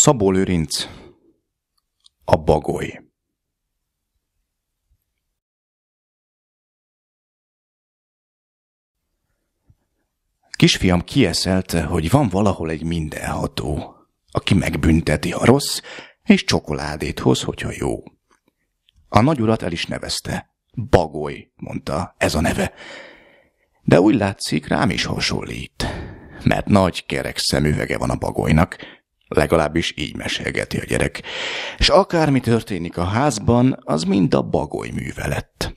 Szabó Lőrinc, a bagoly. Kisfiam kieszelte, hogy van valahol egy mindenható, aki megbünteti, a rossz, és csokoládét hoz, hogyha jó. A nagyurat el is nevezte. Bagoly, mondta, ez a neve. De úgy látszik, rám is hasonlít, mert nagy kerek szemüvege van a bagolynak, Legalábbis így mesélgeti a gyerek. És akármi történik a házban, az mind a bagoly művelet.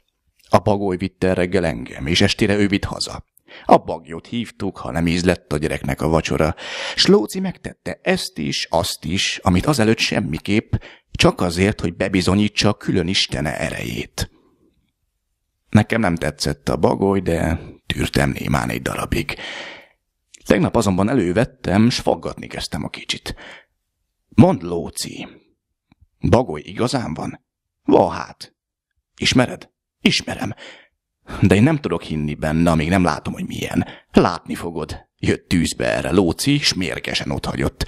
A bagoly vitte reggel engem, és estére ő vitt haza. A bagyot hívtuk, ha nem ízlett a gyereknek a vacsora. Slóci megtette ezt is, azt is, amit azelőtt semmiképp, csak azért, hogy bebizonyítsa a külön istene erejét. Nekem nem tetszett a bagoly, de tűrtem némán egy darabig. Tegnap azonban elővettem, s faggatni kezdtem a kicsit. Mond Lóci, bagoly igazán van? Van hát. Ismered? Ismerem. De én nem tudok hinni benne, amíg nem látom, hogy milyen. Látni fogod. Jött tűzbe erre Lóci, s mérgesen otthagyott.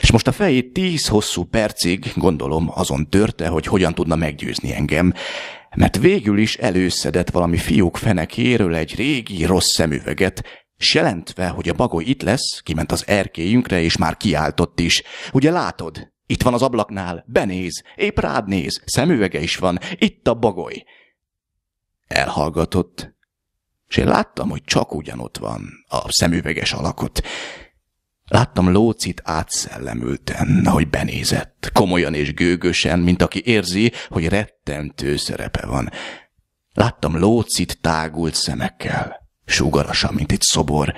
És most a fejét tíz hosszú percig, gondolom, azon törte, hogy hogyan tudna meggyőzni engem, mert végül is előszedett valami fiók fenekéről egy régi rossz szemüveget, s jelentve, hogy a bagoly itt lesz, kiment az erkélyünkre, és már kiáltott is. Ugye látod? Itt van az ablaknál, benéz, épp rád néz, szemüvege is van, itt a bagoly. Elhallgatott, és én láttam, hogy csak ugyanott van a szemüveges alakot. Láttam Lócit átszellemülten, ahogy benézett, komolyan és gőgösen, mint aki érzi, hogy rettentő szerepe van. Láttam Lócit tágult szemekkel. Sugarasan, mint egy szobor,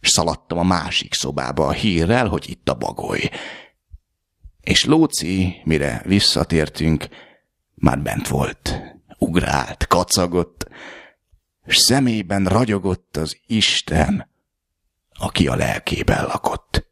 és szaladtam a másik szobába a hírrel, hogy itt a bagoly. És Lóci, mire visszatértünk, már bent volt. Ugrált, kacagott, és szemében ragyogott az Isten, aki a lelkében lakott.